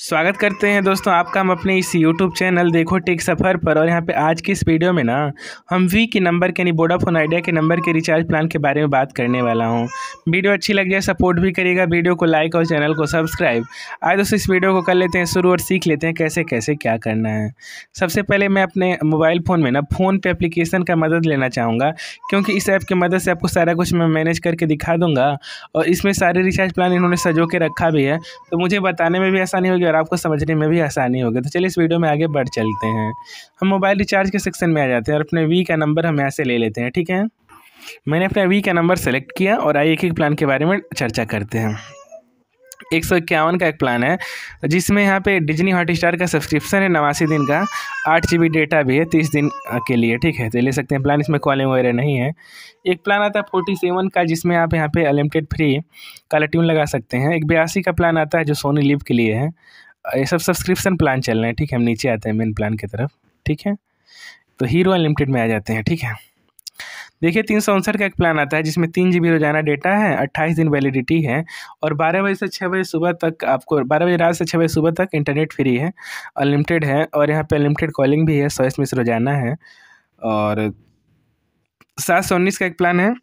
स्वागत करते हैं दोस्तों आपका हम अपने इस YouTube channel Dekho tech Safar पर और यहाँ पे आज की इस वीडियो में ना हम वी के नंबर के यानी वोडाफोन आइडिया के नंबर के रिचार्ज प्लान के बारे में बात करने वाला हूँ वीडियो अच्छी लग जाए सपोर्ट भी करिएगा वीडियो को लाइक और चैनल को सब्सक्राइब आज दोस्तों इस वीडियो को कर लेते हैं शुरू और सीख लेते हैं कैसे कैसे क्या करना है सबसे पहले मैं अपने मोबाइल फ़ोन में ना फ़ोन पे एप्लीकेशन का मदद लेना चाहूँगा क्योंकि इस ऐप की मदद से आपको सारा कुछ मैं मैनेज करके दिखा दूँगा और इसमें सारे रिचार्ज प्लान इन्होंने सजो के रखा भी है तो मुझे बताने में भी आसानी होगी होगी और आपको समझने में भी आसानी होगी तो चलिए इस वीडियो में आगे बढ़ चलते हैं हम मोबाइल रिचार्ज के सेक्शन में आ जाते हैं और अपने वी का नंबर हम यहाँ से ले लेते हैं ठीक है मैंने अपना वी का नंबर सेलेक्ट किया और आइए एक एक प्लान के बारे में चर्चा करते हैं एक सौ इक्यावन का एक प्लान है जिसमें यहाँ पे डिजनी हॉट स्टार का सब्सक्रिप्शन है नवासी दिन का आठ जी डेटा भी है तीस दिन के लिए ठीक है तो ले सकते हैं प्लान इसमें कॉलिंग वगैरह नहीं है एक प्लान आता है फोर्टी सेवन का जिसमें आप यहाँ पे अनलिमिटेड फ्री कलर ट्यून लगा सकते हैं एक बयासी का प्लान आता है जो सोनी लिव के लिए है ये सब सब्सक्रिप्शन प्लान चल रहे हैं ठीक है हम नीचे आते हैं मेन प्लान की तरफ ठीक है तो हीरो अनलिमिटेड में आ जाते हैं ठीक है देखिए तीन सौ उनसठ का एक प्लान आता है जिसमें तीन जी बी रोजाना डेटा है अट्ठाईस दिन वैलिडिटी है और बारह बजे से छः बजे सुबह तक आपको बारह बजे रात से छः बजे सुबह तक इंटरनेट फ्री है अनलिमिटेड है और यहाँ पे अनलिमिटेड कॉलिंग भी है सौ एस रोजाना है और सात सौ उन्नीस का एक प्लान है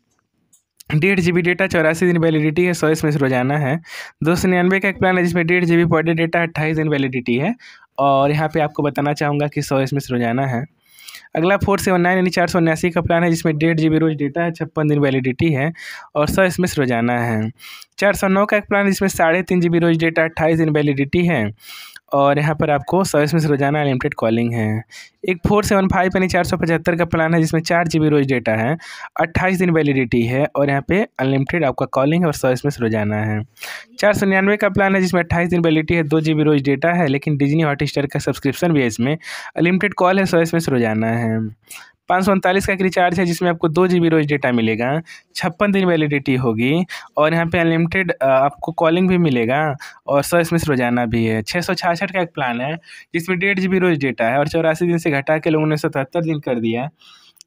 डेढ़ जी बी डेटा चौरासी दिन वैलिडिटी है सौ इसमें रोजाना है दो सौ निन्यानवे का एक प्लान है जिसमें डेढ़ G B per day data अट्ठाईस दिन वैलिडिटी है और यहाँ पे आपको बताना चाहूँगा कि सौ इसमें रोजाना है अगला फोर सेवन नाइन यानी चार सौ उन्यासी का प्लान है जिसमें डेढ़ जी बी रोज डेटा है छप्पन दिन वैलिडिटी है और सौ इसमें रोजाना है चार सौ नौ का एक प्लान है जिसमें साढ़े तीन जी बी रोज डेटा अट्ठाईस दिन वैलिडिटी है और यहाँ पर आपको सौ इसमें रोजाना अनलिमिटेड कॉलिंग है एक फोर सेवन फाइव यानी चार सौ पचहत्तर का प्लान है जिसमें चार जी बी रोज डेटा है अट्ठाईस दिन वैलिडिटी है और यहाँ पर अनलिमिटेड आपका कॉलिंग है और सौ इसमें रोजाना है चार सौ निन्यानवे का प्लान है जिसमें अट्ठाईस दिन वैलिडिटी है दो जी बी रोज डेटा है लेकिन डिजनी हॉटस्टार का सब्सक्रिप्शन भी है इसमें अनलिमिटेड कॉल है सौ एस रोजाना है पाँच सौ उनतालीस का एक रिचार्ज है जिसमें आपको दो जी बी रोज डेटा मिलेगा छप्पन दिन वैलिडिटी होगी और यहाँ पे अनलिमिटेड आपको कॉलिंग भी मिलेगा और सौ इसमें रोजाना भी है छः सौ छियासठ का एक प्लान है जिसमें डेढ़ जी बी रोज डेटा है और चौरासी दिन से घटा के लोगों ने सतहत्तर दिन कर दिया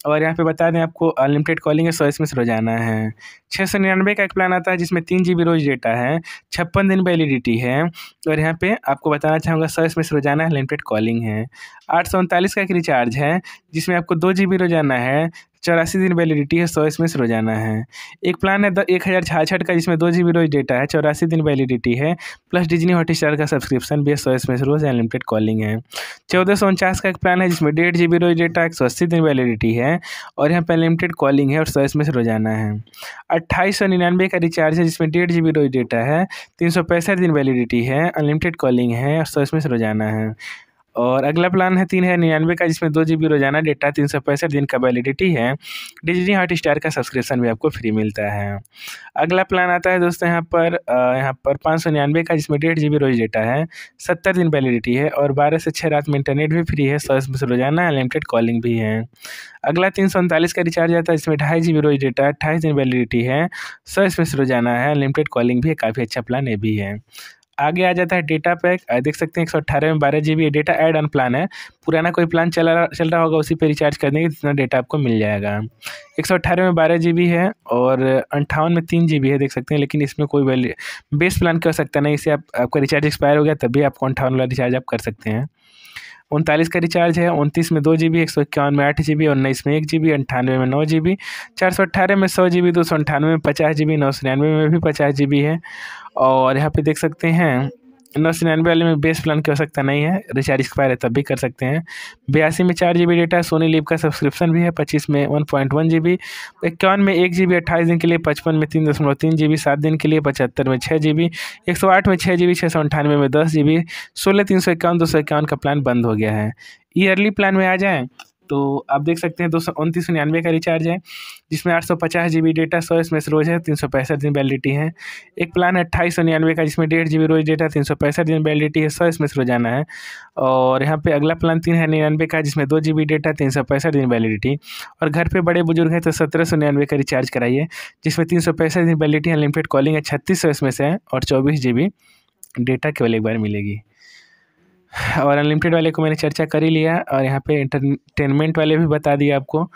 और यहाँ पे बता दें आपको अनलिमिटेड कॉलिंग है सौ एस रोज़ाना है छः सौ निन्यानवे का एक प्लान आता है जिसमें तीन जी रोज़ डेटा है छप्पन दिन पर एलिडिटी e है और यहाँ पे आपको बताना चाहूँगा सौ एस रोज़ाना अनलिमिटेड कॉलिंग है आठ सौ उनतालीस का एक रिचार्ज है जिसमें आपको दो जी रोज़ाना है चौरासी दिन वैलिडिटी है सौ इसमें से रोजाना है एक प्लान है एक हज़ार छाछठ का जिसमें दो जी बी रोज डेटा है चौरासी दिन वैलिडिटी है प्लस डिजनी हॉट स्टार का सब्सक्रिप्शन भी है सौ इसमें से रोज अनलिमिटेड कॉलिंग है चौदह सौ उनचास का एक प्लान है जिसमें डेढ़ जी बी रोज डेटा एक सौ अस्सी दिन वैलिडिटी है और यहाँ पर अनलिमिटेड कॉलिंग है और सौ इसमें से रोजाना है अट्ठाईस सौ निन्यानवे का रिचार्ज है जिसमें डेढ़ जी बी रोज डेटा है तीन सौ पैंसठ दिन वैलिडिटी है अनलिमिटेड कॉलिंग है और सौ इसमें से रोजाना है और अगला प्लान है तीन है निन्यानवे का जिसमें दो जी बी रोजाना डेटा तीन सौ पैंसठ दिन का वैलिडिटी है डिजनी हॉट स्टार का सब्सक्रिप्शन भी आपको फ्री मिलता है अगला प्लान आता है दोस्तों यहाँ पर यहाँ पर पाँच सौ निन्यानवे का जिसमें डेढ़ जी बी रोज डेटा है सत्तर दिन वैलिडिटी है और बारह से छः रात में इंटरनेट भी फ्री है सौ रोजाना अनलिमिटेड कॉलिंग भी है अगला तीन सौ उनतालीस का रिचार्ज आता है जिसमें ढाई जी बी रोज डेटा अट्ठाईस दिन वैलिडिटी है सौ रोजाना है अनलिमिटेड कॉलिंग भी है काफ़ी अच्छा प्लान ये भी है आगे आ जाता है डेटा पैक देख सकते हैं एक सौ अट्ठारह में बारह G B data add on plan है पुराना कोई प्लान चला चल रहा होगा उसी पे रिचार्ज कर देंगे जितना डेटा आपको मिल जाएगा एक सौ अट्ठारह में बारह जी बी है और अंठावन में तीन जी बी है देख सकते हैं लेकिन इसमें कोई वैल्यू बेस्ट प्लान की सकता नहीं इसे आप आपका रिचार्ज एक्सपायर हो गया तभी आपको अंठावन वाला रिचार्ज आप कर सकते हैं उनतालीस का रिचार्ज है उनतीस में दो जी बी एक सौ इक्यावन में आठ जी बी उन्नीस में एक जी बी अंठानवे में नौ जी बी चार सौ अट्ठारह में सौ जी बी दो सौ अंठानवे में पचास जी बी नौ सौ निन्यानवे में भी पचास जी बी है और यहाँ पे देख सकते हैं नौ सौ निन्यानवे वाले में बेस प्लान की आवश्यकता नहीं है रिचार्ज एक्सपायर है तब भी कर सकते हैं बयासी में चार G B data Sony LIV का सब्सक्रिप्शन भी है पच्चीस में one point one G B इक्यावन में एक जी बी अट्ठाईस दिन के लिए पचपन में तीन दशमलव तीन जी बी सात दिन के लिए पचहत्तर में छः जी बी एक सौ आठ में छः जी बी छः सौ अंठानवे में दस जी बी सोलह तीन सौ इक्यावन दो सौ इक्यावन का प्लान बंद हो गया है ईयरली प्लान में आ जाएँ तो आप देख सकते हैं दो सौ उनतीस सौ निन्यानवे का रिचार्ज है जिसमें आठ सौ पचास जी बी डेटा सौ एस एस रोज है तीन सौ पैंसठ दिन वैलिडिटी है एक प्लान है अट्ठाईस सौ निन्यानवे का जिसमें डेढ़ जी बी रोज डेटा तीन सौ पैंसठ दिन वैलिडिटी है सौ एस एम रोजाना है और यहाँ पे अगला प्लान तीन है निन्यानवे का जिसमें दो जी बी डेटा तीन सौ पैंसठ दिन वैलिडिटी और घर पर बड़े बुजुर्ग हैं तो सत्रह सौ निन्यानवे का रिचार्ज कराइए जिसमें तीन सौ पैंसठ दिन वैलिडिटी अनलिमिटेड कॉलिंग है छत्तीस सौ एस एस है और चौबीस जी बी डेटा केवल एक बार मिलेगी और अनलिमिटेड वाले को मैंने चर्चा कर ही लिया और यहाँ पे इंटरटेनमेंट वाले भी बता दिए आपको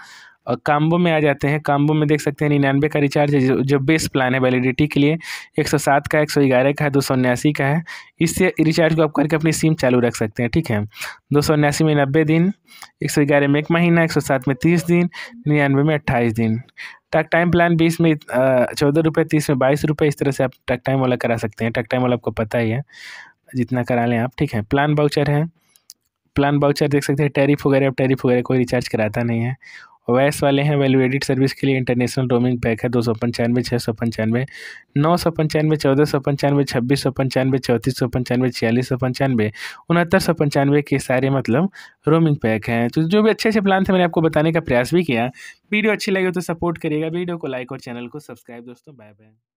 और काम्बो में आ जाते हैं काम्बो में देख सकते हैं निन्यानवे का रिचार्ज है जो, जो बेस प्लान है वैलिडिटी के लिए 107 का 111 का है दो का है इससे रिचार्ज को आप करके अपनी सिम चालू रख सकते हैं ठीक है दो में नब्बे दिन एक में एक महीना एक में तीस दिन निन्यानवे में अट्ठाईस दिन टक टाइम प्लान बीस में चौदह रुपये तीस में बाईस रुपये इस तरह से आप टक टाइम वाला करा सकते हैं टक टाइम वाला आपको पता ही है जितना करा लें आप ठीक है प्लान बाउचर है प्लान बाउचर देख सकते हैं टैरिफ वगैरह अब टैरिफ वगैरह कोई रिचार्ज कराता नहीं है वैस वाले हैं वैल्यू एडिड सर्विस के लिए इंटरनेशनल रोमिंग पैक है दो सौ पंचानवे छः सौ पंचानवे नौ सौ पंचानवे चौदह सौ पंचानवे छब्बीस सौ पंचानवे चौंतीस सौ पंचानवे छियालीस सौ पंचानवे उनहत्तर सौ पंचानवे के सारे मतलब रोमिंग पैक हैं तो जो भी अच्छे अच्छे प्लान थे मैंने आपको बताने का प्रयास भी किया वीडियो अच्छी लगी तो सपोर्ट करिएगा वीडियो को लाइक और चैनल को सब्सक्राइब दोस्तों बाय बाय